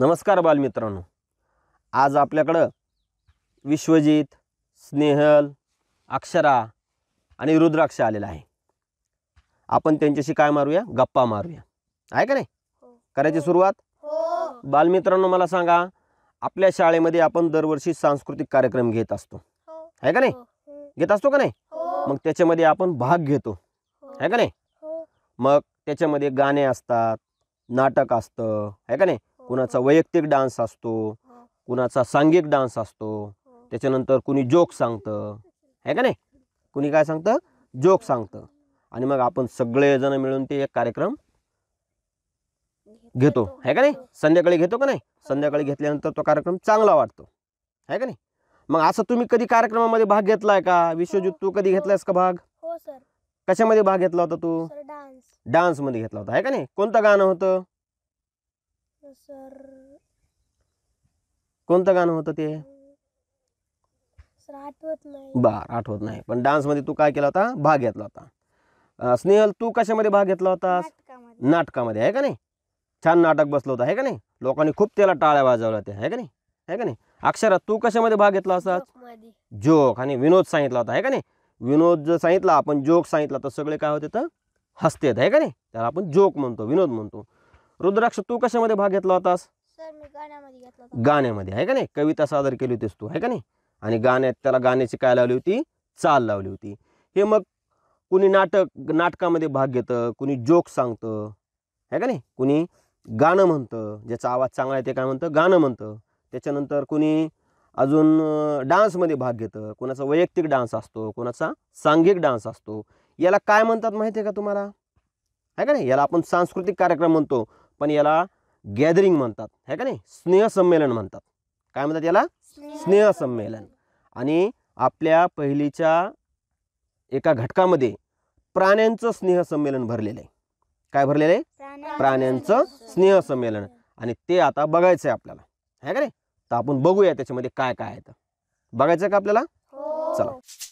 नमस्कार बालमित्रांनो आज आपल्याकडं विश्वजित स्नेहल अक्षरा आणि रुद्राक्ष आलेला आहे आपण त्यांच्याशी काय मारूया गप्पा मारूया आहे का नाही हो. करायची हो. सुरुवात हो. बालमित्रांनो मला सांगा आपल्या शाळेमध्ये आपण दरवर्षी सांस्कृतिक कार्यक्रम घेत असतो आहे का नाही घेत असतो का नाही मग त्याच्यामध्ये आपण भाग घेतो आहे का नाही मग त्याच्यामध्ये गाणे असतात नाटक असतं आहे का नाही कुणाचा वैयक्तिक डान्स असतो कुणाचा सांघिक डान्स असतो त्याच्यानंतर कुणी जोक सांगतं आहे का नाही कुणी काय सांगतं जोक सांगतं आणि मग आपण सगळेजण मिळून ते एक कार्यक्रम घेतो आहे का नाही संध्याकाळी घेतो का नाही संध्याकाळी घेतल्यानंतर तो कार्यक्रम चांगला वाटतो आहे का नाही मग असं तुम्ही कधी कार्यक्रमामध्ये भाग घेतलाय का विश्वजित तू कधी घेतलायस का भाग हो, कशामध्ये भाग घेतला होता तू डान्समध्ये घेतला होता आहे का नाही कोणतं गाणं होतं सर कोणतं गाणं होतं ते सर आठवत नाही बर आठवत नाही पण मध्ये तू काय केला होता भाग घेतला होता स्नेहल तू कशामध्ये भाग घेतला होता नाटकामध्ये आहे का नाही छान नाटक बसलं होतं आहे का नाही लोकांनी खूप त्याला टाळ्या वाजवल्या होत्या आहे का नाही आहे का नाही अक्षरा तू कशामध्ये भाग घेतला असतात जोक आणि विनोद सांगितला होता आहे का नाही विनोद जर सांगितला आपण जोक सांगितला तर सगळे काय होते तर हसतेत आहे का नाही त्याला आपण जोक म्हणतो विनोद म्हणतो रुद्राक्ष तू कशामध्ये भाग घेतला होतास गाण्यामध्ये आहे का नाही कविता सादर केली होतीस तू आहे का नाही आणि गाण्यात त्याला गाण्याची काय लावली होती चाल लावली होती हे मग कुणी नाटक नाटकामध्ये भाग घेतं कुणी जोक सांगतं आहे का नाही कुणी गाणं म्हणतं ज्याचा आवाज चांगला आहे ते काय म्हणतं गाणं म्हणतं त्याच्यानंतर कुणी अजून डान्समध्ये भाग घेतं कोणाचा वैयक्तिक डान्स असतो कोणाचा सांघिक डान्स असतो याला काय म्हणतात माहिती आहे का तुम्हाला आहे का नाही याला आपण सांस्कृतिक कार्यक्रम म्हणतो पण याला गॅदरिंग म्हणतात है का नाही स्नेहसंमेलन म्हणतात काय म्हणतात याला स्नेहसंमेलन आणि आपल्या पहिलीच्या एका घटकामध्ये प्राण्यांचं स्नेहसंमेलन भरलेलं आहे काय भरलेलं आहे प्राण्यांचं स्नेहसंमेलन आणि ते आता बघायचं आहे आपल्याला है का नाही तर आपण बघूया त्याच्यामध्ये काय काय आहे तर बघायचं का आपल्याला हो. चला